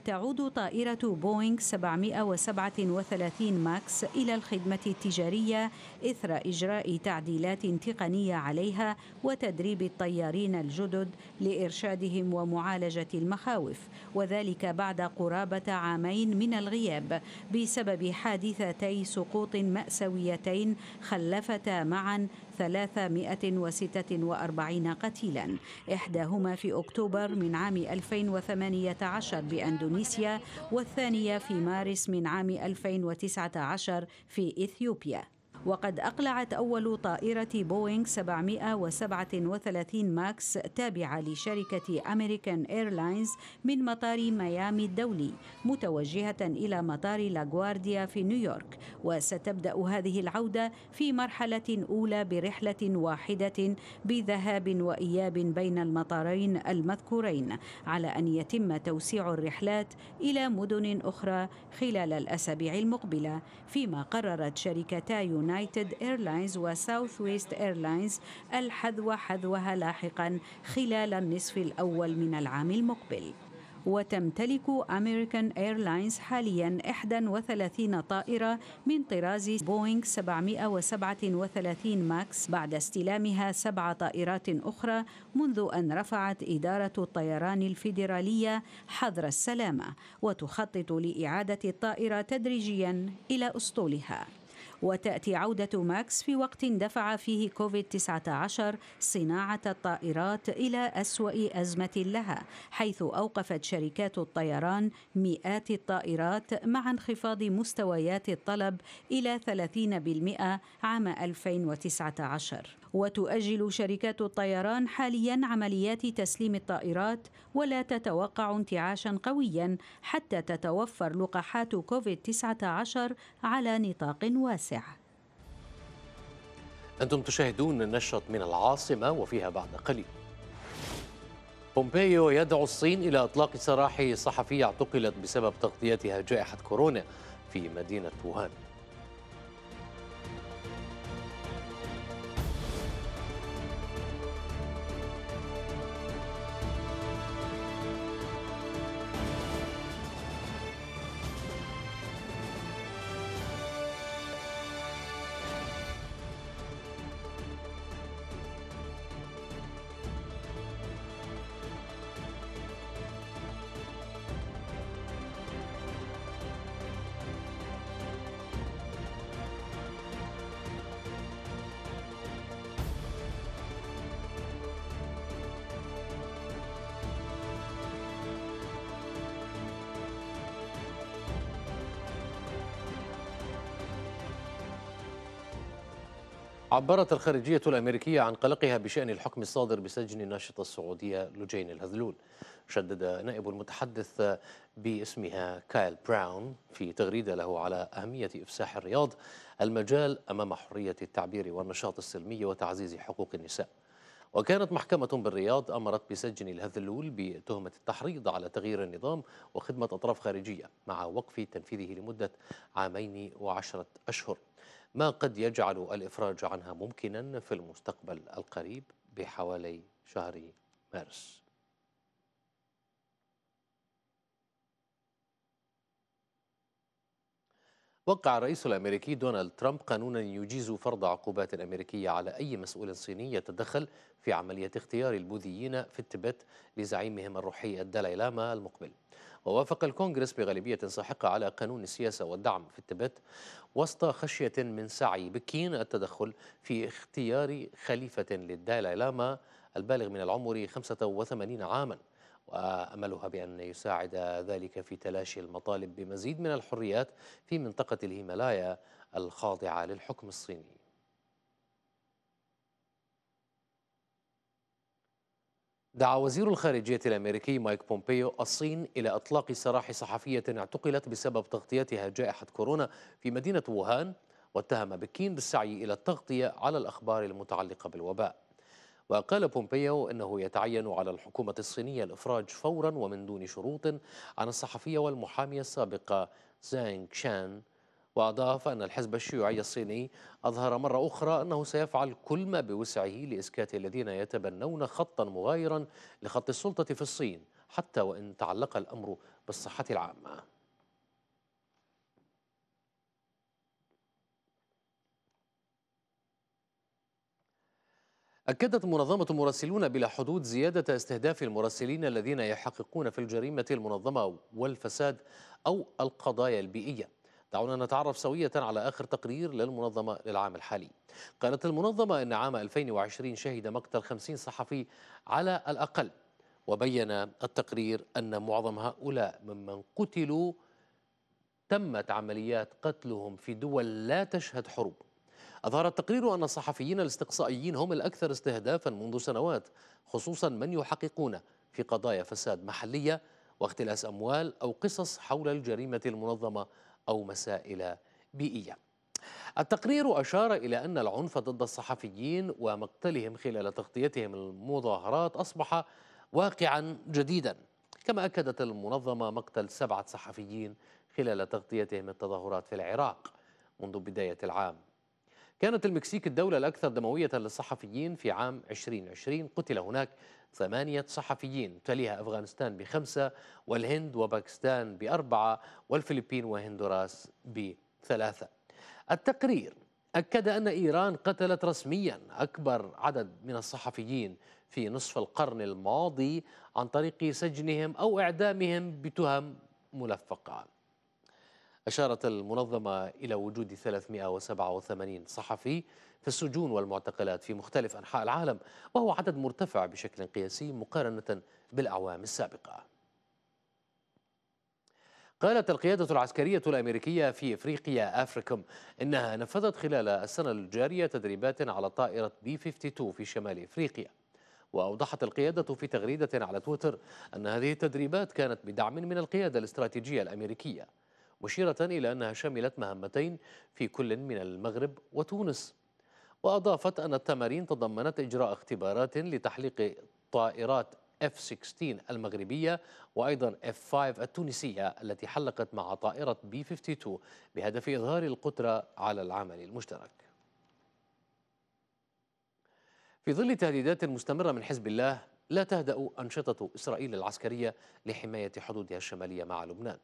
تعود طائرة بوينغ 737 ماكس إلى الخدمة التجارية إثر إجراء تعديلات تقنية عليها وتدريب الطيارين الجدد لإرشادهم ومعالجة المخاوف وذلك بعد قرابة عامين من الغياب بسبب حادثتي سقوط مأساويتين خلفتا معا 346 قتيلا إحداهما في أكتوبر من عام 2018 بأندونيسيا والثانية في مارس من عام 2019 في إثيوبيا وقد أقلعت أول طائرة بوينغ 737 ماكس تابعة لشركة أمريكان إيرلاينز من مطار ميامي الدولي متوجهة إلى مطار لاغوارديا في نيويورك وستبدأ هذه العودة في مرحلة أولى برحلة واحدة بذهاب وإياب بين المطارين المذكورين على أن يتم توسيع الرحلات إلى مدن أخرى خلال الأسابيع المقبلة فيما قررت شركتا يونان يونايتد ايرلاينز وساوث ويست ايرلاينز الحذو حذوها لاحقا خلال النصف الاول من العام المقبل وتمتلك أمريكان إيرلاينز حاليا 31 طائرة من طراز بوينغ 737 ماكس بعد استلامها سبع طائرات أخرى منذ أن رفعت إدارة الطيران الفيدرالية حظر السلامة وتخطط لإعادة الطائرة تدريجيا إلى أسطولها وتأتي عودة ماكس في وقت دفع فيه كوفيد-19 صناعة الطائرات إلى أسوأ أزمة لها حيث أوقفت شركات الطيران مئات الطائرات مع انخفاض مستويات الطلب إلى 30% عام 2019 وتؤجل شركات الطيران حاليا عمليات تسليم الطائرات ولا تتوقع انتعاشا قويا حتى تتوفر لقاحات كوفيد-19 على نطاق واسع أنتم تشاهدون نشرة من العاصمة وفيها بعد قليل بومبيو يدعو الصين إلى إطلاق سراح صحفية اعتقلت بسبب تغطيتها جائحة كورونا في مدينة ووهان عبرت الخارجية الأمريكية عن قلقها بشأن الحكم الصادر بسجن الناشطة السعودية لجين الهذلول شدد نائب المتحدث باسمها كايل براون في تغريدة له على أهمية إفساح الرياض المجال أمام حرية التعبير والنشاط السلمي وتعزيز حقوق النساء وكانت محكمة بالرياض أمرت بسجن الهذلول بتهمة التحريض على تغيير النظام وخدمة أطراف خارجية مع وقف تنفيذه لمدة عامين وعشرة أشهر ما قد يجعل الإفراج عنها ممكنا في المستقبل القريب بحوالي شهر مارس وقع الرئيس الأمريكي دونالد ترامب قانونا يجيز فرض عقوبات أمريكية على أي مسؤول صيني يتدخل في عملية اختيار البوذيين في التبت لزعيمهم الروحي الدالاي لاما المقبل ووافق الكونغرس بغالبية ساحقة على قانون السياسة والدعم في التبت وسط خشية من سعي بكين التدخل في اختيار خليفة للدالاي لاما البالغ من العمر 85 عاماً وأملها بأن يساعد ذلك في تلاشي المطالب بمزيد من الحريات في منطقة الهيمالايا الخاضعة للحكم الصيني دعا وزير الخارجية الأمريكي مايك بومبيو الصين إلى إطلاق سراح صحفية اعتقلت بسبب تغطيتها جائحة كورونا في مدينة ووهان واتهم بكين بالسعي إلى التغطية على الأخبار المتعلقة بالوباء وقال بومبيو إنه يتعين على الحكومة الصينية الإفراج فورا ومن دون شروط عن الصحفية والمحامية السابقة زانغ شان وأضاف أن الحزب الشيوعي الصيني أظهر مرة أخرى أنه سيفعل كل ما بوسعه لإسكات الذين يتبنون خطا مغايرا لخط السلطة في الصين حتى وإن تعلق الأمر بالصحة العامة أكدت منظمة مراسلون بلا حدود زيادة استهداف المراسلين الذين يحققون في الجريمة المنظمة والفساد أو القضايا البيئية دعونا نتعرف سوية على آخر تقرير للمنظمة للعام الحالي قالت المنظمة أن عام 2020 شهد مقتل 50 صحفي على الأقل وبين التقرير أن معظم هؤلاء ممن قتلوا تمت عمليات قتلهم في دول لا تشهد حروب أظهر التقرير أن الصحفيين الاستقصائيين هم الأكثر استهدافا منذ سنوات خصوصا من يحققون في قضايا فساد محلية واختلاس أموال أو قصص حول الجريمة المنظمة أو مسائل بيئية التقرير أشار إلى أن العنف ضد الصحفيين ومقتلهم خلال تغطيتهم المظاهرات أصبح واقعا جديدا كما أكدت المنظمة مقتل سبعة صحفيين خلال تغطيتهم التظاهرات في العراق منذ بداية العام كانت المكسيك الدولة الأكثر دموية للصحفيين في عام 2020 قتل هناك ثمانية صحفيين تليها أفغانستان بخمسة والهند وباكستان بأربعة والفلبين وهندوراس بثلاثة التقرير أكد أن إيران قتلت رسميا أكبر عدد من الصحفيين في نصف القرن الماضي عن طريق سجنهم أو إعدامهم بتهم ملفقة أشارت المنظمة إلى وجود 387 صحفي في السجون والمعتقلات في مختلف أنحاء العالم وهو عدد مرتفع بشكل قياسي مقارنة بالأعوام السابقة قالت القيادة العسكرية الأمريكية في إفريقيا أفريكم إنها نفذت خلال السنة الجارية تدريبات على طائرة بي 52 في شمال إفريقيا وأوضحت القيادة في تغريدة على تويتر أن هذه التدريبات كانت بدعم من القيادة الاستراتيجية الأمريكية مشيرة إلى أنها شملت مهمتين في كل من المغرب وتونس وأضافت أن التمارين تضمنت إجراء اختبارات لتحليق طائرات F-16 المغربية وأيضا F-5 التونسية التي حلقت مع طائرة B-52 بهدف إظهار القدرة على العمل المشترك في ظل تهديدات مستمرة من حزب الله لا تهدأ أنشطة إسرائيل العسكرية لحماية حدودها الشمالية مع لبنان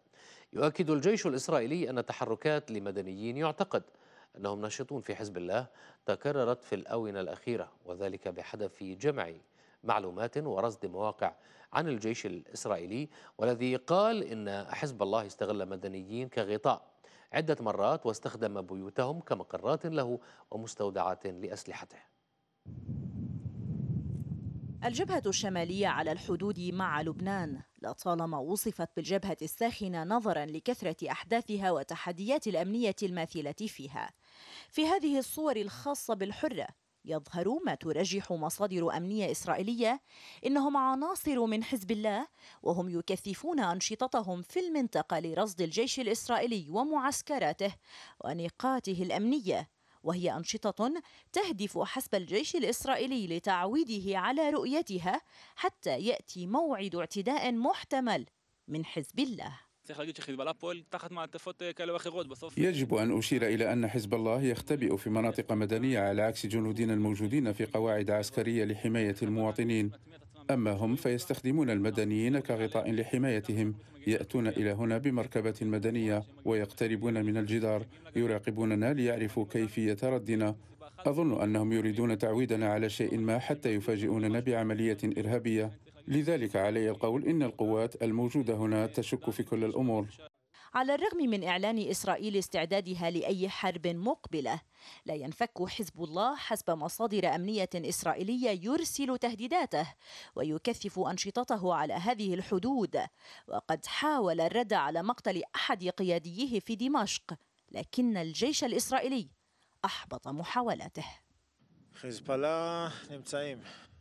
يؤكد الجيش الإسرائيلي أن تحركات لمدنيين يعتقد أنهم ناشطون في حزب الله تكررت في الآونة الأخيرة وذلك في جمع معلومات ورصد مواقع عن الجيش الإسرائيلي والذي قال إن حزب الله استغل مدنيين كغطاء عدة مرات واستخدم بيوتهم كمقرات له ومستودعات لأسلحته الجبهة الشمالية على الحدود مع لبنان لطالما وصفت بالجبهة الساخنة نظرا لكثرة أحداثها وتحديات الأمنية الماثلة فيها. في هذه الصور الخاصة بالحرة يظهر ما ترجح مصادر أمنية إسرائيلية إنهم عناصر من حزب الله وهم يكثفون أنشطتهم في المنطقة لرصد الجيش الإسرائيلي ومعسكراته ونقاته الأمنية وهي أنشطة تهدف حسب الجيش الإسرائيلي لتعويده على رؤيتها حتى يأتي موعد اعتداء محتمل من حزب الله يجب أن أشير إلى أن حزب الله يختبئ في مناطق مدنية على عكس جنودنا الموجودين في قواعد عسكرية لحماية المواطنين أما هم فيستخدمون المدنيين كغطاء لحمايتهم يأتون إلى هنا بمركبة مدنية ويقتربون من الجدار يراقبوننا ليعرفوا كيفية ردنا أظن أنهم يريدون تعويدنا على شيء ما حتى يفاجئوننا بعملية إرهابية لذلك علي القول إن القوات الموجودة هنا تشك في كل الأمور على الرغم من إعلان إسرائيل استعدادها لأي حرب مقبلة لا ينفك حزب الله حسب مصادر أمنية إسرائيلية يرسل تهديداته ويكثف أنشطته على هذه الحدود وقد حاول الرد على مقتل أحد قياديه في دمشق لكن الجيش الإسرائيلي أحبط محاولاته حزب الله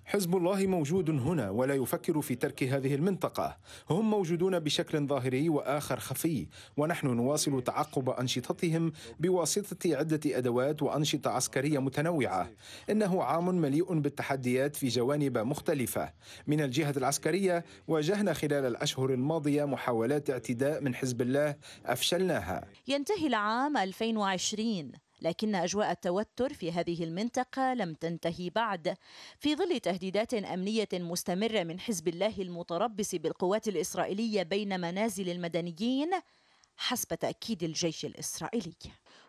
حزب الله موجود هنا ولا يفكر في ترك هذه المنطقة هم موجودون بشكل ظاهري وآخر خفي ونحن نواصل تعقب أنشطتهم بواسطة عدة أدوات وأنشطة عسكرية متنوعة إنه عام مليء بالتحديات في جوانب مختلفة من الجهة العسكرية واجهنا خلال الأشهر الماضية محاولات اعتداء من حزب الله أفشلناها ينتهي العام 2020 لكن أجواء التوتر في هذه المنطقة لم تنتهي بعد في ظل تهديدات أمنية مستمرة من حزب الله المتربص بالقوات الإسرائيلية بين منازل المدنيين حسب تأكيد الجيش الإسرائيلي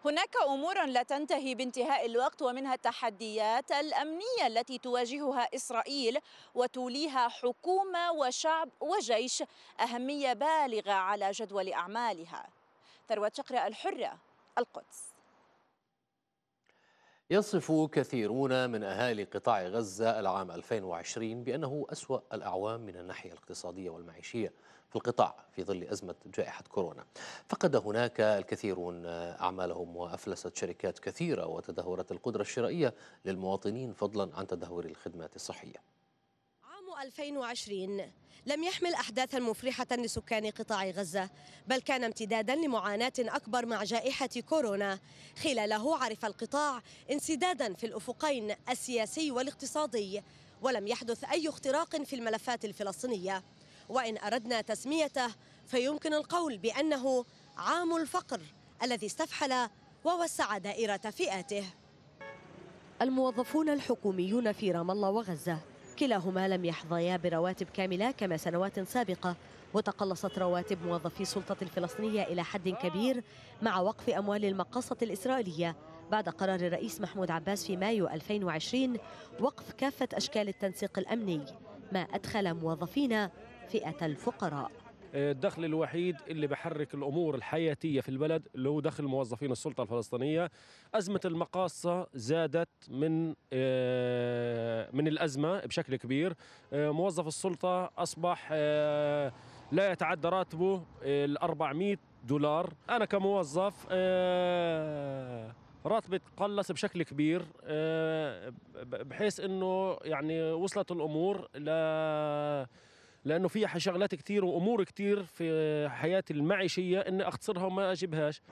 هناك أمور لا تنتهي بانتهاء الوقت ومنها التحديات الأمنية التي تواجهها إسرائيل وتوليها حكومة وشعب وجيش أهمية بالغة على جدول أعمالها ثروة شقراء الحرة القدس يصف كثيرون من أهالي قطاع غزة العام 2020 بأنه أسوأ الأعوام من الناحية الاقتصادية والمعيشية في القطاع في ظل أزمة جائحة كورونا فقد هناك الكثيرون أعمالهم وأفلست شركات كثيرة وتدهورت القدرة الشرائية للمواطنين فضلا عن تدهور الخدمات الصحية عام 2020 لم يحمل أحداثا مفرحة لسكان قطاع غزة بل كان امتدادا لمعاناة أكبر مع جائحة كورونا خلاله عرف القطاع انسدادا في الأفقين السياسي والاقتصادي ولم يحدث أي اختراق في الملفات الفلسطينية وإن أردنا تسميته فيمكن القول بأنه عام الفقر الذي استفحل ووسع دائرة فئاته الموظفون الحكوميون في رام الله وغزة كلاهما لم يحظيا برواتب كاملة كما سنوات سابقة وتقلصت رواتب موظفي السلطة الفلسطينية إلى حد كبير مع وقف أموال المقاصة الإسرائيلية بعد قرار الرئيس محمود عباس في مايو 2020 وقف كافة أشكال التنسيق الأمني ما أدخل موظفينا فئة الفقراء الدخل الوحيد اللي بحرك الامور الحياتيه في البلد اللي هو دخل موظفين السلطه الفلسطينيه ازمه المقاصه زادت من آه، من الازمه بشكل كبير آه، موظف السلطه اصبح آه، لا يتعدى راتبه ال 400 دولار انا كموظف راتبي تقلص بشكل كبير بحيث انه يعني وصلت الامور ل لانه فيها شغلات كثير وامور كثير في حياتي المعيشيه اني اختصرها وما اجيبهاش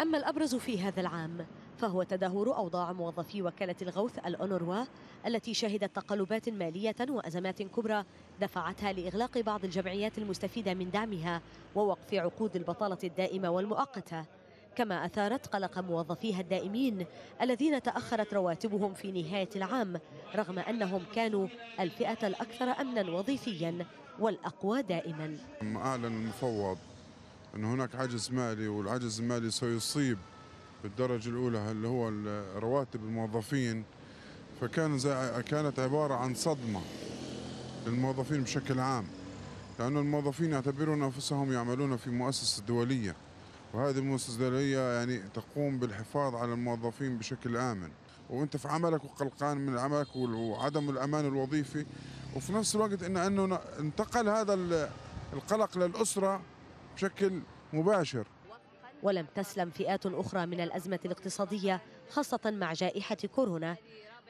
اما الابرز في هذا العام فهو تدهور أوضاع موظفي وكالة الغوث الأونروا التي شهدت تقلبات مالية وأزمات كبرى دفعتها لإغلاق بعض الجمعيات المستفيدة من دعمها ووقف عقود البطالة الدائمة والمؤقتة كما أثارت قلق موظفيها الدائمين الذين تأخرت رواتبهم في نهاية العام رغم أنهم كانوا الفئة الأكثر أمنا وظيفيا والأقوى دائما أعلن المفوض أن هناك عجز مالي والعجز المالي سيصيب بالدرجة الأولى اللي هو رواتب الموظفين فكان كانت عبارة عن صدمة للموظفين بشكل عام لأن الموظفين يعتبرون أنفسهم يعملون في مؤسسة دولية وهذه المؤسسة الدولية يعني تقوم بالحفاظ على الموظفين بشكل آمن وانت في عملك وقلقان من عملك وعدم الامان الوظيفي وفي نفس الوقت ان انه انتقل هذا القلق للاسره بشكل مباشر ولم تسلم فئات اخرى من الازمه الاقتصاديه خاصه مع جائحه كورونا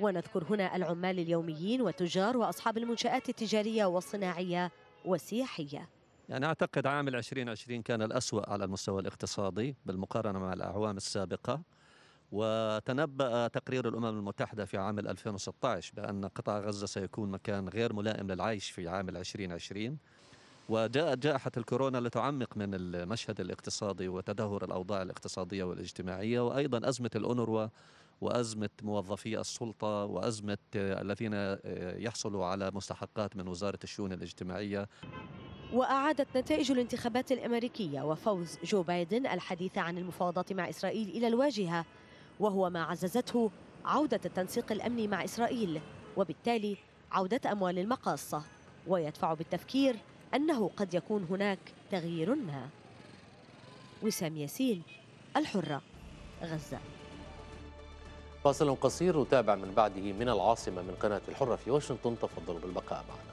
ونذكر هنا العمال اليوميين والتجار واصحاب المنشات التجاريه والصناعيه والسياحيه يعني أعتقد عام 2020 كان الأسوأ على المستوى الاقتصادي بالمقارنة مع الأعوام السابقة وتنبأ تقرير الأمم المتحدة في عام 2016 بأن قطاع غزة سيكون مكان غير ملائم للعيش في عام 2020 وجاءت جائحة الكورونا لتعمق من المشهد الاقتصادي وتدهور الأوضاع الاقتصادية والاجتماعية وأيضا أزمة الأونروا وأزمة موظفي السلطة وأزمة الذين يحصلوا على مستحقات من وزارة الشؤون الاجتماعية وأعادت نتائج الانتخابات الأمريكية وفوز جو بايدن الحديث عن المفاوضات مع إسرائيل إلى الواجهة وهو ما عززته عودة التنسيق الأمني مع إسرائيل وبالتالي عودة أموال المقاصة ويدفع بالتفكير أنه قد يكون هناك تغيير ما وسام ياسين الحرة غزة فاصل قصير نتابع من بعده من العاصمة من قناة الحرة في واشنطن تفضلوا بالبقاء معنا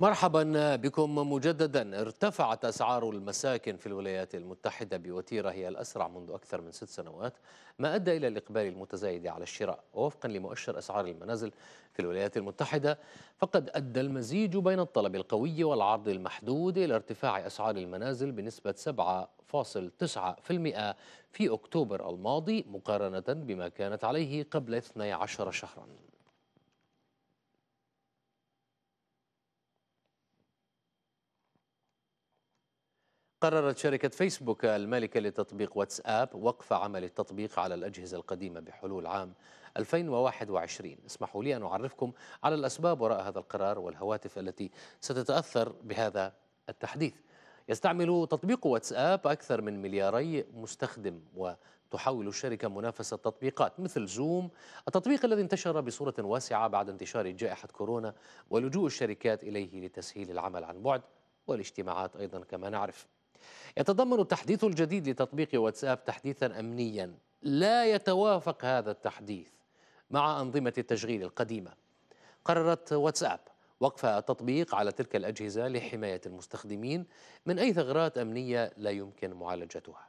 مرحبا بكم مجددا ارتفعت أسعار المساكن في الولايات المتحدة بوتيرة هي الأسرع منذ أكثر من ست سنوات ما أدى إلى الإقبال المتزايد على الشراء ووفقا لمؤشر أسعار المنازل في الولايات المتحدة فقد أدى المزيج بين الطلب القوي والعرض المحدود إلى ارتفاع أسعار المنازل بنسبة 7.9% في أكتوبر الماضي مقارنة بما كانت عليه قبل 12 شهرا قررت شركة فيسبوك المالكة لتطبيق واتساب وقف عمل التطبيق على الأجهزة القديمة بحلول عام 2021 اسمحوا لي أن أعرفكم على الأسباب وراء هذا القرار والهواتف التي ستتأثر بهذا التحديث يستعمل تطبيق واتساب أكثر من ملياري مستخدم و تحاول الشركة منافسة تطبيقات مثل زوم التطبيق الذي انتشر بصورة واسعة بعد انتشار جائحة كورونا ولجوء الشركات إليه لتسهيل العمل عن بعد والاجتماعات أيضا كما نعرف يتضمن التحديث الجديد لتطبيق واتساب تحديثا أمنيا لا يتوافق هذا التحديث مع أنظمة التشغيل القديمة قررت واتساب وقف التطبيق على تلك الأجهزة لحماية المستخدمين من أي ثغرات أمنية لا يمكن معالجتها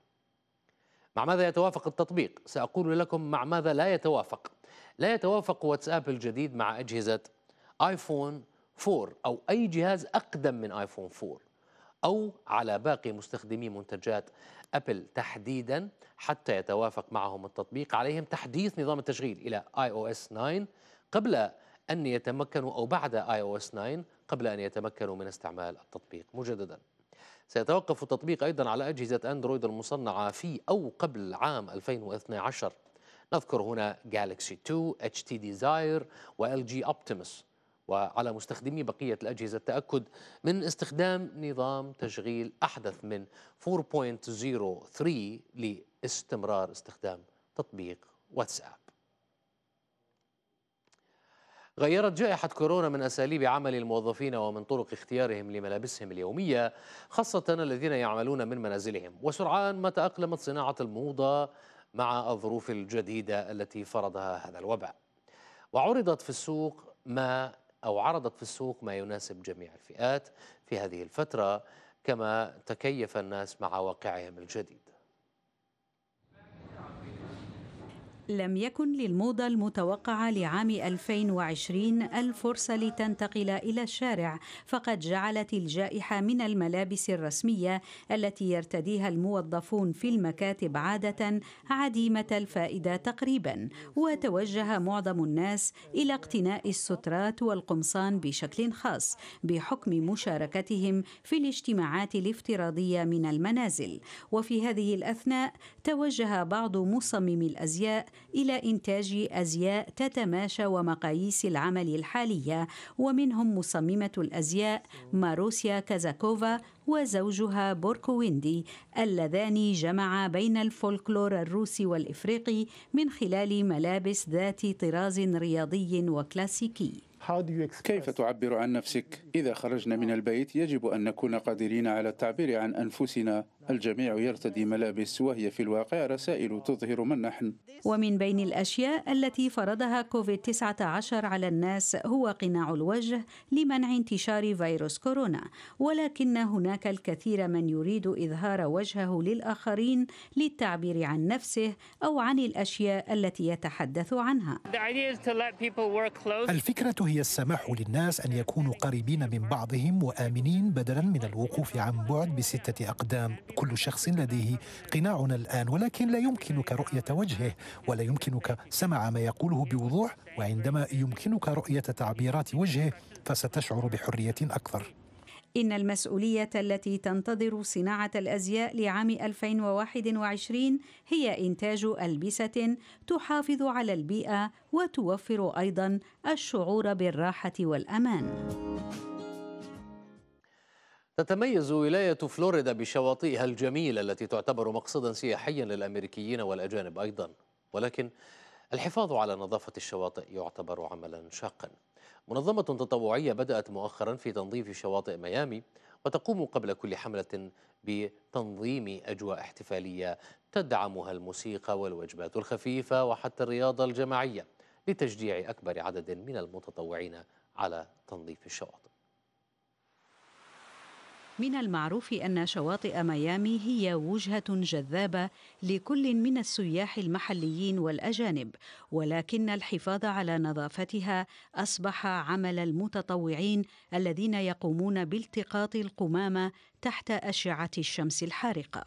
مع ماذا يتوافق التطبيق؟ سأقول لكم مع ماذا لا يتوافق لا يتوافق واتساب الجديد مع أجهزة آيفون 4 أو أي جهاز أقدم من آيفون 4 أو على باقي مستخدمي منتجات أبل تحديدا حتى يتوافق معهم التطبيق عليهم تحديث نظام التشغيل إلى iOS 9 قبل أن يتمكنوا أو بعد iOS 9 قبل أن يتمكنوا من استعمال التطبيق مجددا سيتوقف التطبيق أيضا على أجهزة أندرويد المصنعة في أو قبل عام 2012 نذكر هنا جالكسي 2 اتش تي ديزاير وال جي وعلى مستخدمي بقية الأجهزة التأكد من استخدام نظام تشغيل أحدث من 4.03 لاستمرار استخدام تطبيق واتساب غيرت جائحة كورونا من أساليب عمل الموظفين ومن طرق اختيارهم لملابسهم اليومية خاصة الذين يعملون من منازلهم وسرعان ما تأقلمت صناعة الموضة مع الظروف الجديدة التي فرضها هذا الوباء وعرضت في السوق ما أو عرضت في السوق ما يناسب جميع الفئات في هذه الفترة كما تكيف الناس مع واقعهم الجديد لم يكن للموضة المتوقعة لعام 2020 الفرصة لتنتقل إلى الشارع فقد جعلت الجائحة من الملابس الرسمية التي يرتديها الموظفون في المكاتب عادة عديمة الفائدة تقريبا وتوجه معظم الناس إلى اقتناء السترات والقمصان بشكل خاص بحكم مشاركتهم في الاجتماعات الافتراضية من المنازل وفي هذه الأثناء توجه بعض مصممي الازياء الى انتاج ازياء تتماشى ومقاييس العمل الحاليه ومنهم مصممه الازياء ماروسيا كازاكوفا وزوجها بوركويندي اللذان جمعا بين الفولكلور الروسي والافريقي من خلال ملابس ذات طراز رياضي وكلاسيكي كيف تعبر عن نفسك؟ إذا خرجنا من البيت يجب أن نكون قادرين على التعبير عن أنفسنا الجميع يرتدي ملابس وهي في الواقع رسائل تظهر من نحن ومن بين الأشياء التي فرضها كوفيد-19 على الناس هو قناع الوجه لمنع انتشار فيروس كورونا ولكن هناك الكثير من يريد إظهار وجهه للآخرين للتعبير عن نفسه أو عن الأشياء التي يتحدث عنها الفكرة هي السماح للناس أن يكونوا قريبين من بعضهم وآمنين بدلا من الوقوف عن بعد بستة أقدام كل شخص لديه قناعنا الآن ولكن لا يمكنك رؤية وجهه ولا يمكنك سمع ما يقوله بوضوح وعندما يمكنك رؤية تعبيرات وجهه فستشعر بحرية أكثر إن المسؤولية التي تنتظر صناعة الأزياء لعام 2021 هي إنتاج ألبسة تحافظ على البيئة وتوفر أيضا الشعور بالراحة والأمان. تتميز ولاية فلوريدا بشواطئها الجميلة التي تعتبر مقصدا سياحيا للأمريكيين والأجانب أيضا ولكن الحفاظ على نظافة الشواطئ يعتبر عملا شاقا منظمة تطوعية بدأت مؤخرا في تنظيف شواطئ ميامي وتقوم قبل كل حملة بتنظيم أجواء احتفالية تدعمها الموسيقى والوجبات الخفيفة وحتى الرياضة الجماعية لتشجيع أكبر عدد من المتطوعين على تنظيف الشواطئ من المعروف أن شواطئ ميامي هي وجهة جذابة لكل من السياح المحليين والأجانب، ولكن الحفاظ على نظافتها أصبح عمل المتطوعين الذين يقومون بالتقاط القمامة تحت أشعة الشمس الحارقة.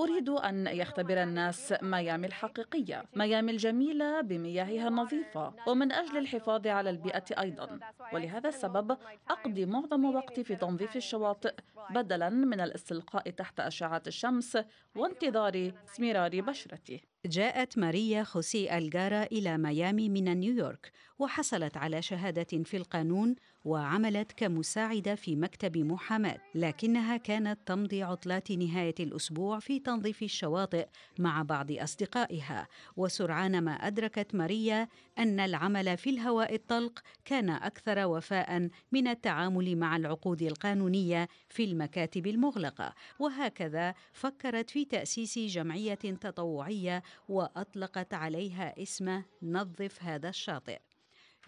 أريد أن يختبر الناس ميامي الحقيقية ميامي الجميلة بمياهها النظيفة ومن أجل الحفاظ على البيئة أيضا ولهذا السبب أقضي معظم وقتي في تنظيف الشواطئ بدلا من الاستلقاء تحت أشعة الشمس وانتظار اسمرار بشرته جاءت ماريا خوسي الجارا إلى ميامي من نيويورك وحصلت على شهادة في القانون وعملت كمساعدة في مكتب محاماة لكنها كانت تمضي عطلات نهاية الأسبوع في تنظيف الشواطئ مع بعض أصدقائها وسرعان ما أدركت ماريا أن العمل في الهواء الطلق كان أكثر وفاء من التعامل مع العقود القانونية في المكاتب المغلقة وهكذا فكرت في تأسيس جمعية تطوعية وأطلقت عليها اسم نظف هذا الشاطئ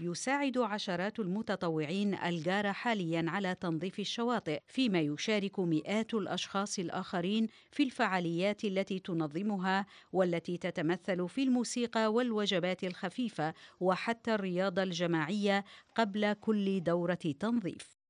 يساعد عشرات المتطوعين الجار حاليا على تنظيف الشواطئ فيما يشارك مئات الأشخاص الآخرين في الفعاليات التي تنظمها والتي تتمثل في الموسيقى والوجبات الخفيفة وحتى الرياضة الجماعية قبل كل دورة تنظيف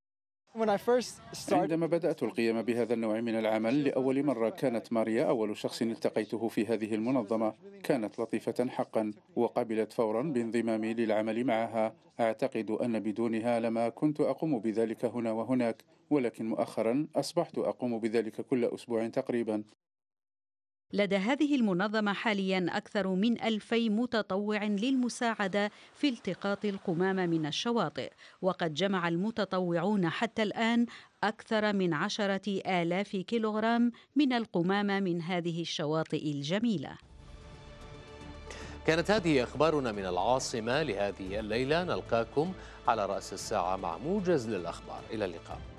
عندما بدأت القيام بهذا النوع من العمل لأول مرة كانت ماريا أول شخص التقيته في هذه المنظمة كانت لطيفة حقا وقبلت فورا بانضمامي للعمل معها أعتقد أن بدونها لما كنت أقوم بذلك هنا وهناك ولكن مؤخرا أصبحت أقوم بذلك كل أسبوع تقريبا لدى هذه المنظمة حاليا أكثر من ألفي متطوع للمساعدة في التقاط القمامة من الشواطئ وقد جمع المتطوعون حتى الآن أكثر من عشرة آلاف كيلوغرام من القمامة من هذه الشواطئ الجميلة كانت هذه أخبارنا من العاصمة لهذه الليلة نلقاكم على رأس الساعة مع موجز للأخبار إلى اللقاء